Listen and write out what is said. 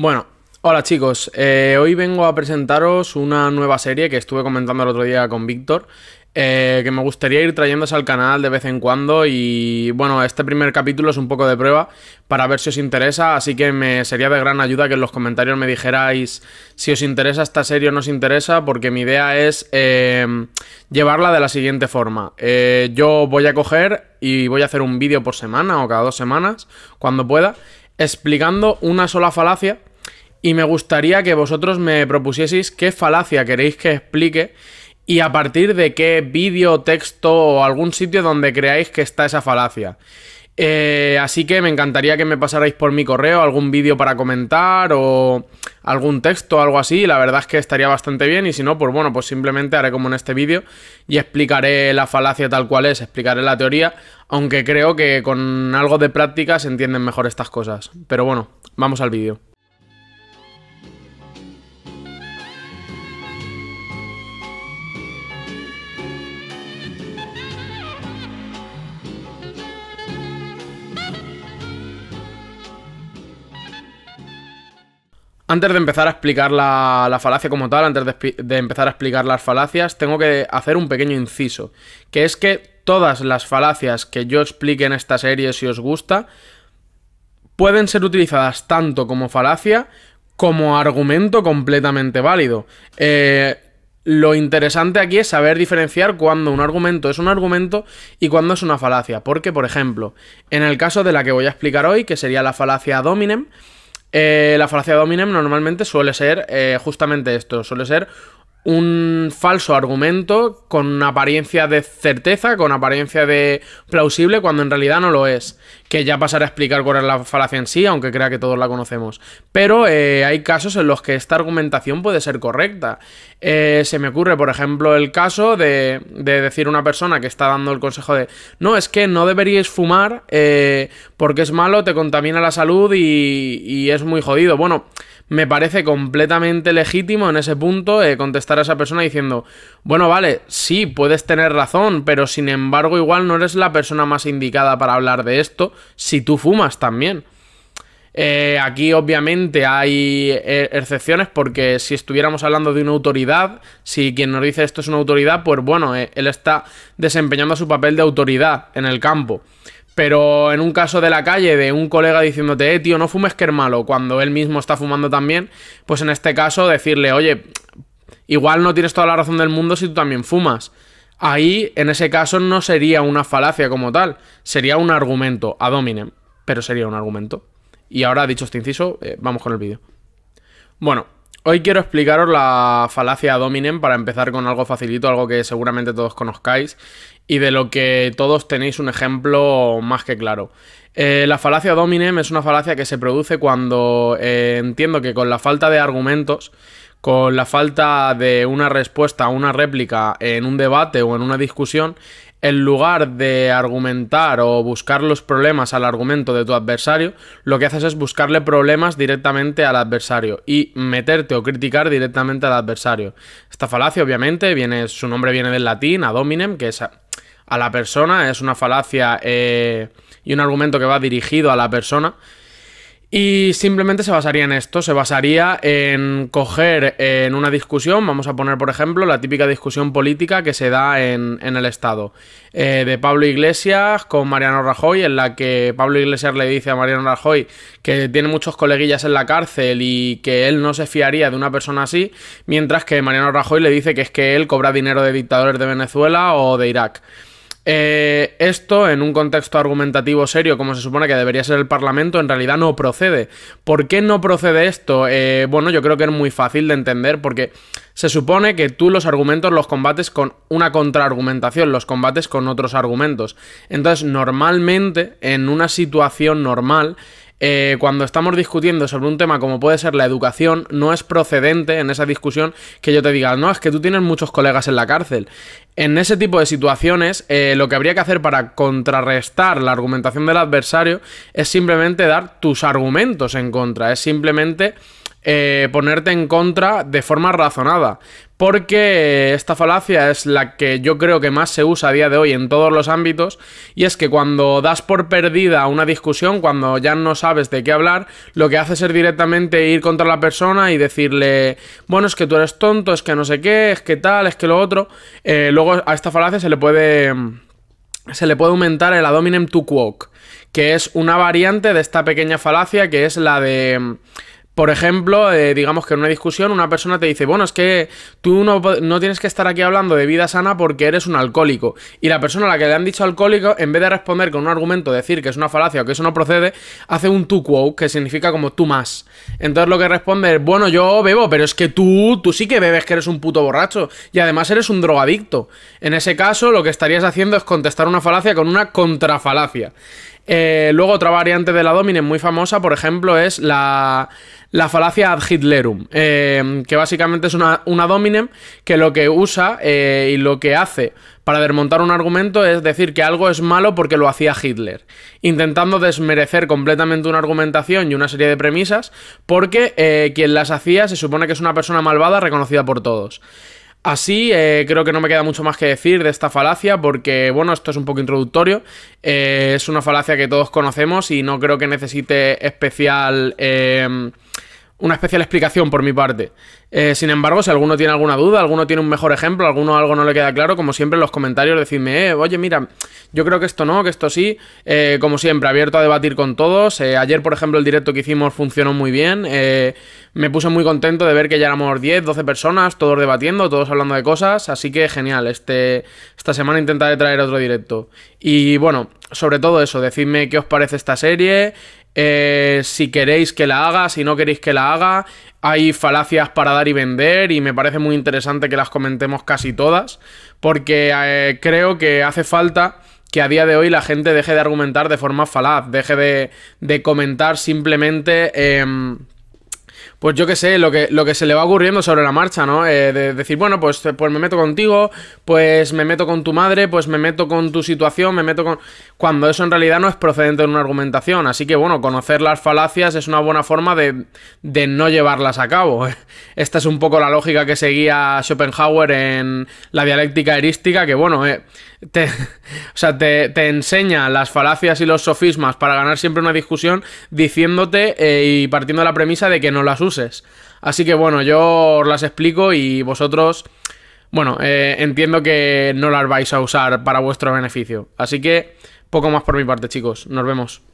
Bueno, hola chicos, eh, hoy vengo a presentaros una nueva serie que estuve comentando el otro día con Víctor, eh, que me gustaría ir trayéndose al canal de vez en cuando y bueno, este primer capítulo es un poco de prueba para ver si os interesa, así que me sería de gran ayuda que en los comentarios me dijerais si os interesa esta serie o no os interesa, porque mi idea es eh, llevarla de la siguiente forma. yo voy a coger y voy a hacer un vídeo por semana o cada dos semanas, cuando pueda, explicando una sola falacia y me gustaría que vosotros me propusieseis qué falacia queréis que explique y a partir de qué vídeo, texto o algún sitio donde creáis que está esa falacia. Eh, así que me encantaría que me pasarais por mi correo algún vídeo para comentar o algún texto, algo así. La verdad es que estaría bastante bien y si no, pues bueno, pues simplemente haré como en este vídeo y explicaré la falacia tal cual es, explicaré la teoría, aunque creo que con algo de práctica se entienden mejor estas cosas. Pero bueno, vamos al vídeo. Antes de empezar a explicar la, falacia como tal, antes de, empezar a explicar las falacias, tengo que hacer un pequeño inciso, que es que todas las falacias que yo explique en esta serie, si os gusta, pueden ser utilizadas tanto como falacia como argumento completamente válido. Eh, lo interesante aquí es saber diferenciar cuando un argumento es un argumento y cuando es una falacia. Porque, por ejemplo, en el caso de la que voy a explicar hoy, que sería la falacia dominem, eh, la falacia de Dominem normalmente suele ser eh, justamente esto, suele ser un falso argumento con apariencia de certeza, con apariencia de plausible, cuando en realidad no lo es. Que ya pasaré a explicar cuál es la falacia en sí, aunque crea que todos la conocemos. Pero eh, hay casos en los que esta argumentación puede ser correcta. Eh, se me ocurre, por ejemplo, el caso de, de decir una persona que está dando el consejo de no, es que no deberíais fumar eh, porque es malo, te contamina la salud y es muy jodido. Bueno, me parece completamente legítimo en ese punto eh, contestar a esa persona diciendo, bueno, vale, sí, puedes tener razón, pero sin embargo igual no eres la persona más indicada para hablar de esto si tú fumas también. Eh, aquí obviamente hay eh, excepciones porque si estuviéramos hablando de una autoridad, si quien nos dice esto es una autoridad, pues bueno, él está desempeñando su papel de autoridad en el campo. Pero en un caso de la calle, de un colega diciéndote, eh, tío, no fumes que es malo, cuando él mismo está fumando también, pues en este caso decirle, oye, igual no tienes toda la razón del mundo si tú también fumas. Ahí, en ese caso, no sería una falacia como tal, sería un argumento a hominem, pero sería un argumento. Y ahora, dicho este inciso, eh, vamos con el vídeo. Bueno, Hoy quiero explicaros la falacia dominem para empezar con algo facilito, algo que seguramente todos conozcáis y de lo que todos tenéis un ejemplo más que claro. Eh, la falacia dominem es una falacia que se produce cuando eh, entiendo que con la falta de argumentos, con la falta de una respuesta a una réplica en un debate o en una discusión, en lugar de argumentar o buscar los problemas al argumento de tu adversario, lo que haces es buscarle problemas directamente al adversario y meterte o criticar directamente al adversario. Esta falacia, obviamente, viene, su nombre viene del latín, ad hominem, que es a, la persona, es una falacia eh, y un argumento que va dirigido a la persona y simplemente se basaría en esto, se basaría en coger en una discusión, vamos a poner por ejemplo la típica discusión política que se da en, el Estado, eh, de Pablo Iglesias con Mariano Rajoy, en la que Pablo Iglesias le dice a Mariano Rajoy que tiene muchos coleguillas en la cárcel y que él no se fiaría de una persona así, mientras que Mariano Rajoy le dice que es que él cobra dinero de dictadores de Venezuela o de Irak. Eh, esto, en un contexto argumentativo serio, como se supone que debería ser el Parlamento, en realidad no procede. ¿Por qué no procede esto? Eh, bueno, yo creo que es muy fácil de entender porque se supone que tú los argumentos los combates con una contraargumentación, los combates con otros argumentos. Entonces, normalmente, en una situación normal, eh, cuando estamos discutiendo sobre un tema como puede ser la educación, no es procedente en esa discusión que yo te diga, no, es que tú tienes muchos colegas en la cárcel. En ese tipo de situaciones, eh, lo que habría que hacer para contrarrestar la argumentación del adversario es simplemente dar tus argumentos en contra, es simplemente eh, ponerte en contra de forma razonada. Porque esta falacia es la que yo creo que más se usa a día de hoy en todos los ámbitos, y es que cuando das por perdida una discusión, cuando ya no sabes de qué hablar, lo que haces es directamente ir contra la persona y decirle, bueno, es que tú eres tonto, es que no sé qué, es que tal, es que lo otro. Eh, luego a esta falacia se le puede... Se le puede aumentar el adominem to quoque, que es una variante de esta pequeña falacia que es la de por ejemplo, eh, digamos que en una discusión una persona te dice, bueno, es que tú no, tienes que estar aquí hablando de vida sana porque eres un alcohólico. Y la persona a la que le han dicho alcohólico, en vez de responder con un argumento, decir que es una falacia o que eso no procede, hace un tu quo, que significa como tú más. Entonces lo que responde es, bueno, yo bebo, pero es que tú, tú sí que bebes que eres un puto borracho. Y además eres un drogadicto. En ese caso, lo que estarías haciendo es contestar una falacia con una contrafalacia. Eh, luego otra variante de la dominem muy famosa, por ejemplo, es la, la falacia ad Hitlerum, eh, que básicamente es una, una, Dominem que lo que usa eh, y lo que hace para desmontar un argumento es decir que algo es malo porque lo hacía Hitler, intentando desmerecer completamente una argumentación y una serie de premisas porque quien las hacía se supone que es una persona malvada reconocida por todos. Así, eh, creo que no me queda mucho más que decir de esta falacia porque, bueno, esto es un poco introductorio. Eh, es una falacia que todos conocemos y no creo que necesite especial... Eh, una especial explicación por mi parte. Eh, sin embargo, si alguno tiene alguna duda, alguno tiene un mejor ejemplo, alguno algo no le queda claro, como siempre en los comentarios decidme, eh, oye, mira, yo creo que esto no, que esto sí. Eh, como siempre, abierto a debatir con todos. Eh, ayer, por ejemplo, el directo que hicimos funcionó muy bien. me puse muy contento de ver que ya éramos 10, 12 personas, todos debatiendo, todos hablando de cosas. Así que genial, este, esta semana intentaré traer otro directo. Y bueno, sobre todo eso, decidme qué os parece esta serie, eh, si queréis que la haga, si no queréis que la haga. Hay falacias para dar y vender y me parece muy interesante que las comentemos casi todas, porque eh, creo que hace falta que a día de hoy la gente deje de argumentar de forma falaz, deje de, comentar simplemente... Em, pues yo qué sé, lo que, lo que se le va ocurriendo sobre la marcha, ¿no? Eh, de decir, bueno, pues, eh, pues me meto contigo, pues me meto con tu madre, pues me meto con tu situación, me meto con... Cuando eso en realidad no es procedente de una argumentación, así que bueno, conocer las falacias es una buena forma de, no llevarlas a cabo. Esta es un poco la lógica que seguía Schopenhauer en la dialéctica erística, que bueno, eh, te, te, enseña las falacias y los sofismas para ganar siempre una discusión diciéndote y partiendo de la premisa de que no las usas Así que bueno, yo os las explico y vosotros, bueno, eh, entiendo que no las vais a usar para vuestro beneficio. Así que poco más por mi parte, chicos. Nos vemos.